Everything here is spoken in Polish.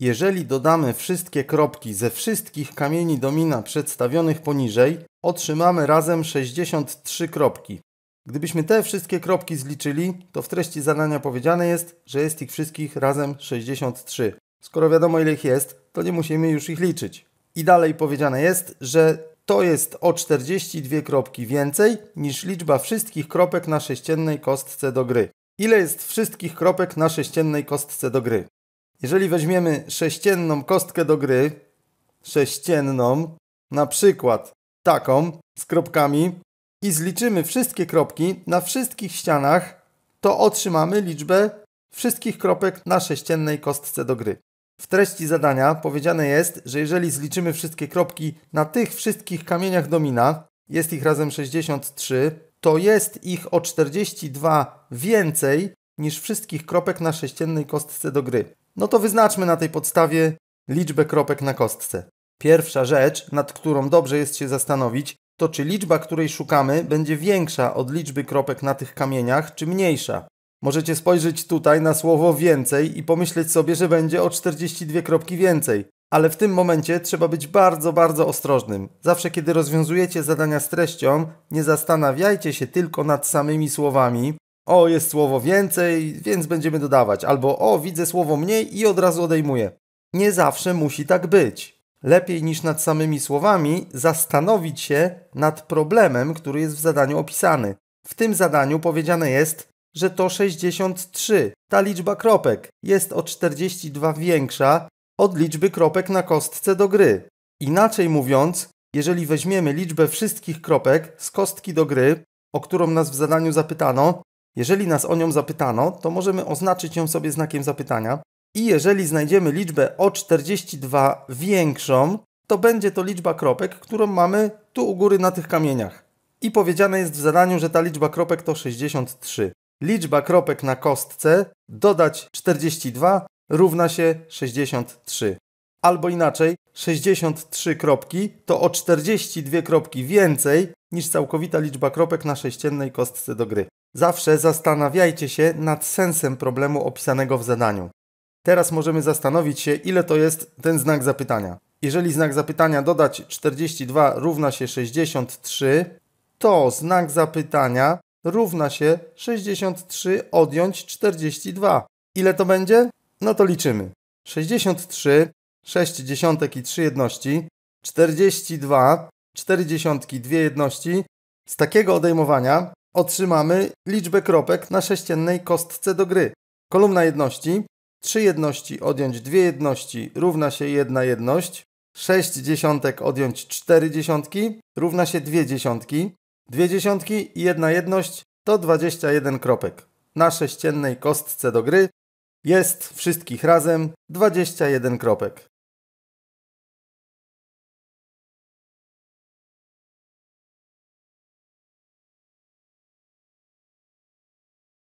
Jeżeli dodamy wszystkie kropki ze wszystkich kamieni domina przedstawionych poniżej, otrzymamy razem 63 kropki. Gdybyśmy te wszystkie kropki zliczyli, to w treści zadania powiedziane jest, że jest ich wszystkich razem 63. Skoro wiadomo ile ich jest, to nie musimy już ich liczyć. I dalej powiedziane jest, że to jest o 42 kropki więcej niż liczba wszystkich kropek na sześciennej kostce do gry. Ile jest wszystkich kropek na sześciennej kostce do gry? Jeżeli weźmiemy sześcienną kostkę do gry, sześcienną, na przykład taką, z kropkami i zliczymy wszystkie kropki na wszystkich ścianach, to otrzymamy liczbę wszystkich kropek na sześciennej kostce do gry. W treści zadania powiedziane jest, że jeżeli zliczymy wszystkie kropki na tych wszystkich kamieniach domina, jest ich razem 63, to jest ich o 42 więcej niż wszystkich kropek na sześciennej kostce do gry. No to wyznaczmy na tej podstawie liczbę kropek na kostce. Pierwsza rzecz, nad którą dobrze jest się zastanowić, to czy liczba, której szukamy, będzie większa od liczby kropek na tych kamieniach, czy mniejsza. Możecie spojrzeć tutaj na słowo więcej i pomyśleć sobie, że będzie o 42 kropki więcej. Ale w tym momencie trzeba być bardzo, bardzo ostrożnym. Zawsze kiedy rozwiązujecie zadania z treścią, nie zastanawiajcie się tylko nad samymi słowami, o, jest słowo więcej, więc będziemy dodawać, albo o, widzę słowo mniej i od razu odejmuję. Nie zawsze musi tak być. Lepiej niż nad samymi słowami zastanowić się nad problemem, który jest w zadaniu opisany. W tym zadaniu powiedziane jest, że to 63. Ta liczba kropek jest o 42 większa od liczby kropek na kostce do gry. Inaczej mówiąc, jeżeli weźmiemy liczbę wszystkich kropek z kostki do gry, o którą nas w zadaniu zapytano, jeżeli nas o nią zapytano, to możemy oznaczyć ją sobie znakiem zapytania. I jeżeli znajdziemy liczbę o 42 większą, to będzie to liczba kropek, którą mamy tu u góry na tych kamieniach. I powiedziane jest w zadaniu, że ta liczba kropek to 63. Liczba kropek na kostce dodać 42 równa się 63. Albo inaczej, 63 kropki to o 42 kropki więcej niż całkowita liczba kropek na sześciennej kostce do gry. Zawsze zastanawiajcie się nad sensem problemu opisanego w zadaniu. Teraz możemy zastanowić się, ile to jest ten znak zapytania. Jeżeli znak zapytania dodać 42 równa się 63, to znak zapytania równa się 63 odjąć 42. Ile to będzie? No to liczymy. 63, 6 dziesiątek i 3 jedności, 42, 4 dziesiątki, 2 jedności. Z takiego odejmowania otrzymamy liczbę kropek na sześciennej kostce do gry. Kolumna jedności. 3 jedności odjąć 2 jedności równa się 1 jedność. 6 dziesiątek odjąć 4 dziesiątki równa się 2 dziesiątki. 2 dziesiątki i 1 jedność to 21 kropek. Na sześciennej kostce do gry jest wszystkich razem 21 kropek.